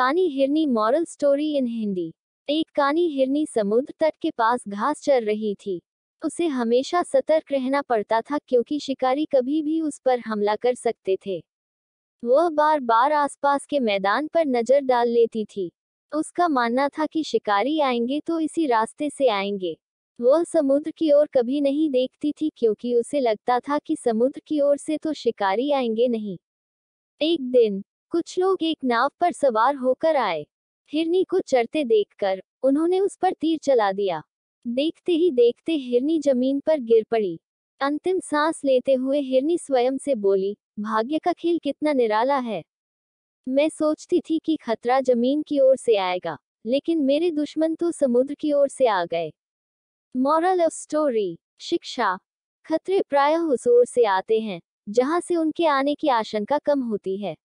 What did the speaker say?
कानी हिरनी moral story in Hindi एक कानी हिरनी समुद्र तट के पास घास चर रही थी उसे हमेशा सतर्क रहना पड़ता था क्योंकि शिकारी कभी भी उस पर हमला कर सकते थे वह बार बार आसपास के मैदान पर नजर डाल लेती थी उसका मानना था कि शिकारी आएंगे तो इसी रास्ते से आएंगे वह समुद्र की ओर कभी नहीं देखती थी क्योंकि उसे लगता था कि समुद्र की ओर से तो शिकारी आएंगे नहीं एक दिन कुछ लोग एक नाव पर सवार होकर आए हिरनी को चढ़ते देखकर उन्होंने उस पर तीर चला दिया देखते ही देखते हिरनी जमीन पर गिर पड़ी अंतिम सांस लेते हुए हिरनी स्वयं से बोली भाग्य का खेल कितना निराला है मैं सोचती थी कि खतरा जमीन की ओर से आएगा लेकिन मेरे दुश्मन तो समुद्र की ओर से आ गए मॉरल ऑफ स्टोरी शिक्षा खतरे प्रायः उस ओर से आते हैं जहां से उनके आने की आशंका कम होती है